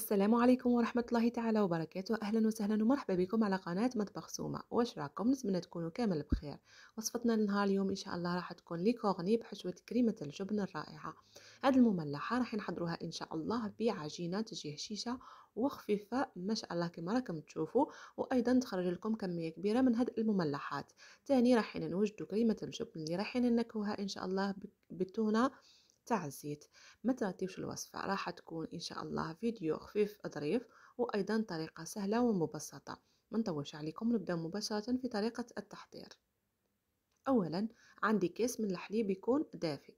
السلام عليكم ورحمة الله تعالى وبركاته أهلا وسهلا ومرحبا بكم على قناة مطبخ سومة واش راكم نتمنى تكونوا كامل بخير وصفتنا لنهار اليوم إن شاء الله راح تكون لي كورني بحشوة كريمة الجبن الرائعة هاد المملحة راح نحضروها إن شاء الله بعجينة تجي هشيشة وخفيفة ما شاء الله كما راكم تشوفوا وأيضا تخرج لكم كمية كبيرة من هاد المملحات تاني راح نوجدوا كريمة الجبن اللي راح نكوها إن شاء الله بالتونة الزيت ما ترتيبش الوصفة راح تكون إن شاء الله فيديو خفيف ظريف وأيضا طريقة سهلة ومبسطة ما نطولش عليكم نبدأ مباشرة في طريقة التحضير أولا عندي كاس من الحليب يكون دافئ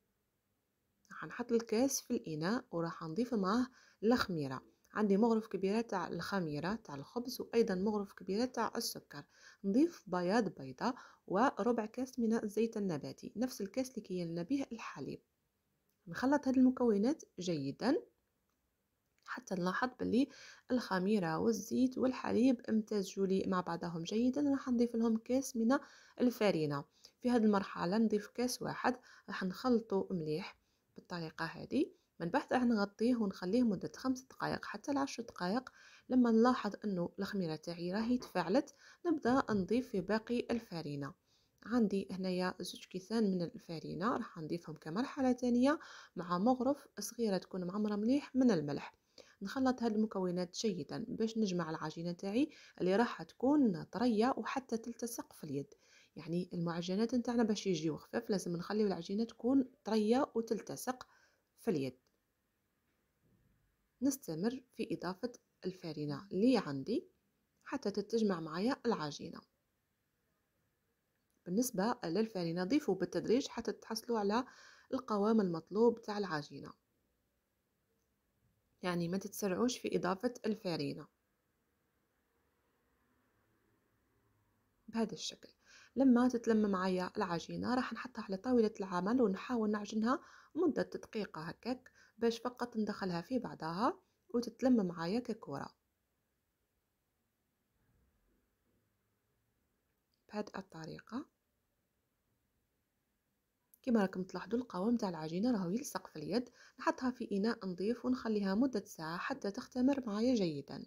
راح نحط الكاس في الإناء وراح نضيف معاه الخميرة عندي مغرف كبيرة تاع الخميرة تاع الخبز وأيضا مغرف كبيرة تاع السكر نضيف بياض بيضة وربع كاس من الزيت النباتي نفس الكاس اللي كيلنا به الحليب نخلط هاد المكونات جيدا حتى نلاحظ باللي الخميره والزيت والحليب امتزجوا لي مع بعضهم جيدا راح نضيف لهم كاس من الفرينه في هذه المرحله نضيف كاس واحد راح نخلطه مليح بالطريقه هذه من بعد راح نغطيه ونخليه مده خمس دقائق حتى لعشر دقائق لما نلاحظ انه الخميره تاعي راهي تفاعلت نبدا نضيف في باقي الفرينه عندي هنايا زوج كيسان من الفارينه راح نضيفهم كمرحله ثانيه مع مغرف صغيره تكون معمره مليح من الملح نخلط هاد المكونات جيدا باش نجمع العجينه تاعي اللي راح تكون طريه وحتى تلتصق في اليد يعني المعجنات نتاعنا باش يجيو خفاف لازم نخليو العجينه تكون طريه وتلتصق في اليد نستمر في اضافه الفارينه اللي عندي حتى تتجمع معايا العجينه بالنسبة للفرينة ضيفوا بالتدريج حتى تحصلوا على القوام المطلوب تاع العجينة يعني ما تتسرعوش في إضافة الفرينة بهذا الشكل لما تتلم معايا العجينة راح نحطها على طاولة العمل ونحاول نعجنها مدة دقيقة هكاك باش فقط ندخلها في بعضها وتتلم معايا ككرة بهذه الطريقة كما راكم تلاحظوا القوام تاع العجينه راهو يلصق في اليد نحطها في اناء نظيف ونخليها مده ساعه حتى تختمر معايا جيدا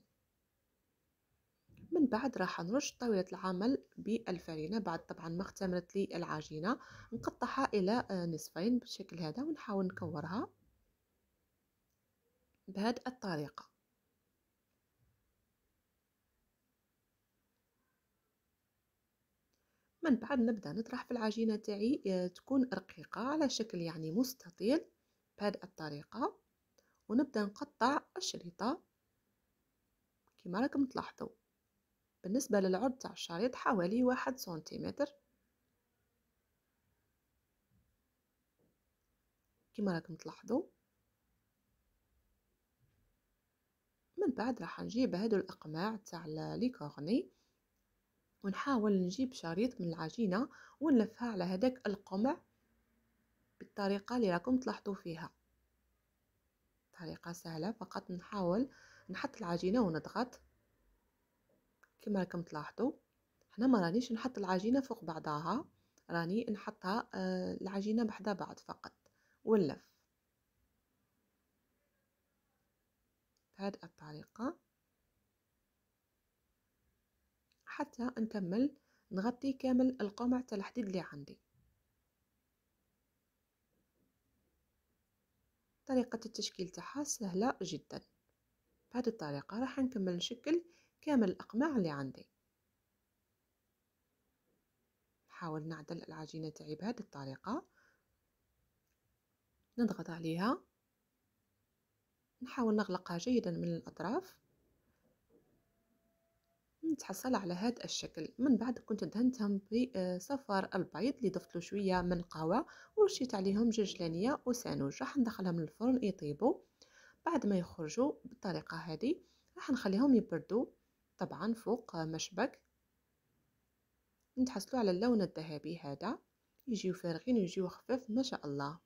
من بعد راح نرش طاولة العمل بالفرينة بعد طبعا ما اختمرت لي العجينة نقطعها إلى آه، نصفين بالشكل هذا ونحاول نكورها بهذه الطريقة من بعد نبدا نطرح في العجينه تاعي آه، تكون رقيقه على شكل يعني مستطيل بهذه الطريقه ونبدا نقطع الشريطه كما راكم تلاحظوا بالنسبه للعرض تاع الشريط حوالي واحد سنتيمتر كما راكم تلاحظوا من بعد راح نجيب هادو الاقماع تاع ليكورني ونحاول نجيب شريط من العجينة ونلفها على هذاك القمع بالطريقة اللي راكم تلاحظوا فيها طريقة سهلة فقط نحاول نحط العجينة ونضغط كما راكم تلاحظوا هنا ما رانيش نحط العجينة فوق بعضها راني نحطها آه، العجينة بحدا بعض فقط ونلف بهذه الطريقة حتى نكمل نغطي كامل القمع تاع الحديد اللي عندي طريقة التشكيل تاعها سهلة جدا بهذه الطريقة راح نكمل نشكل كامل الأقماع اللي عندي نحاول نعدل العجينة تاعي بهذه الطريقة نضغط عليها نحاول نغلقها جيدا من الأطراف نتحصل على هذا الشكل من بعد كنت دهنتهم بصفار آه، البيض اللي ضفت له شويه من القهوه ورشيت عليهم جرجلانيه وسانوج راح ندخلهم للفرن يطيبوا بعد ما يخرجوا بالطريقه هذه راح نخليهم يبردوا طبعا فوق مشبك نتحصلوا على اللون الذهبي هذا يجيو فارغين يجيو خفاف ما شاء الله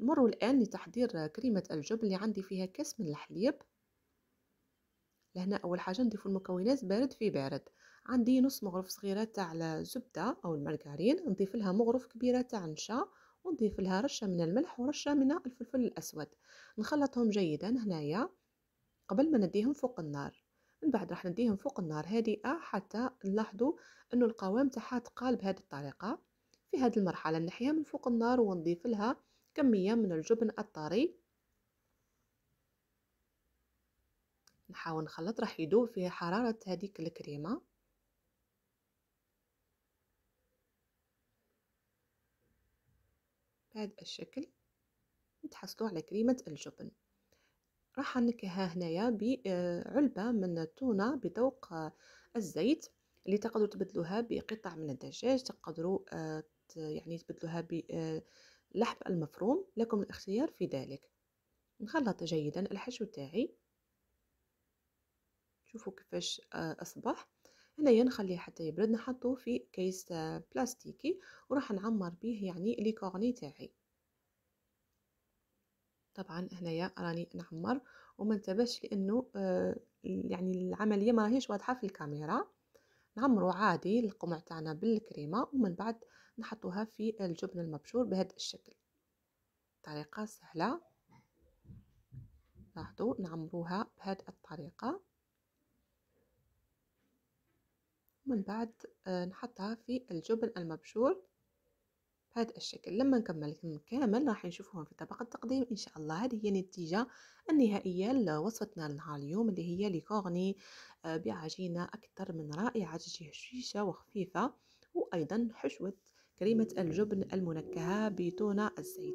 نمروا الان لتحضير كريمه الجبن اللي عندي فيها كاس من الحليب لهنا اول حاجه نضيفوا المكونات بارد في بارد عندي نص مغرف صغيره تاع الزبده او المارغرين نضيف لها مغرف كبيره تاع نشا ونضيف لها رشه من الملح ورشه من الفلفل الاسود نخلطهم جيدا هنايا قبل ما نديهم فوق النار من بعد راح نديهم فوق النار هادئه حتى نلاحظوا انه القوام تاعها تقال بهذه الطريقه في هذه المرحله نحيها من فوق النار ونضيف لها كميه من الجبن الطري نحاول نخلط راح يدوب فيها حرارة هذيك الكريمة بهذا الشكل نتحصلوا على كريمة الجبن راح نكهها هنايا بعلبة من التونة بذوق الزيت اللي تقدروا تبدلوها بقطع من الدجاج تقدروا آه، يعني تبدلوها بلحم المفروم لكم الاختيار في ذلك نخلط جيدا الحشو تاعي شوفوا كيفاش آه، اصبح هنايا نخليه حتى يبرد نحطه في كيس آه، بلاستيكي وراح نعمر بيه يعني لي كورني تاعي طبعا هنايا راني نعمر وما انتبهش لانه آه، يعني العمليه ما راهيش واضحه في الكاميرا نعمرو عادي القمع تاعنا بالكريمه ومن بعد نحطوها في الجبن المبشور بهذا الشكل طريقه سهله لاحظوا نعمروها بهذه الطريقه ومن بعد آه، نحطها في الجبن المبشور بهذا الشكل لما نكمل كامل راح نشوفهم في طبق التقديم ان شاء الله هذه هي النتيجه النهائيه لوصفتنا لنهار اليوم اللي هي ليكورني آه، بعجينه اكثر من رائعه تجي هشيشه وخفيفه وايضا حشوه كريمه الجبن المنكهه بتونه الزيت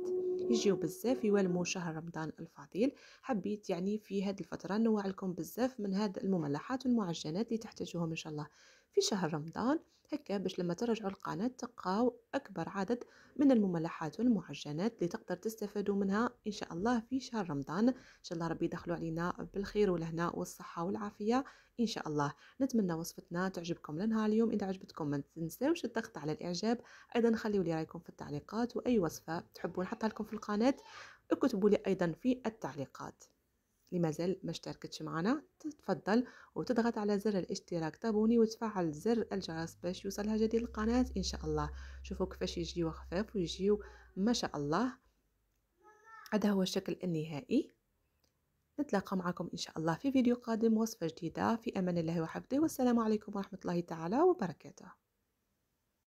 يجيو بزاف يوالمو شهر رمضان الفضيل حبيت يعني في هذه الفتره نوع لكم بزاف من هاد المملحات والمعجنات اللي تحتاجوهم ان شاء الله في شهر رمضان هكا باش لما ترجعوا القناة تلقاو أكبر عدد من المملحات والمعجنات اللي تقدر تستفادوا منها إن شاء الله في شهر رمضان إن شاء الله ربي يدخلوا علينا بالخير والهناء والصحة والعافية إن شاء الله نتمنى وصفتنا تعجبكم لنهار اليوم إذا عجبتكم ما تنساوش الضغط على الإعجاب أيضا خليوا لي رأيكم في التعليقات وأي وصفة تحبوا نحطها لكم في القناة اكتبوا لي أيضا في التعليقات اللي مازال ما اشتركتش معنا تفضل وتضغط على زر الاشتراك تابوني وتفعل زر الجرس باش يوصلها جديد القناة ان شاء الله شوفوا كيفاش يجيو خفاف ويجيو ما شاء الله هذا هو الشكل النهائي نتلاقى معكم ان شاء الله في فيديو قادم وصفة جديدة في امان الله وحفظه والسلام عليكم ورحمة الله تعالى وبركاته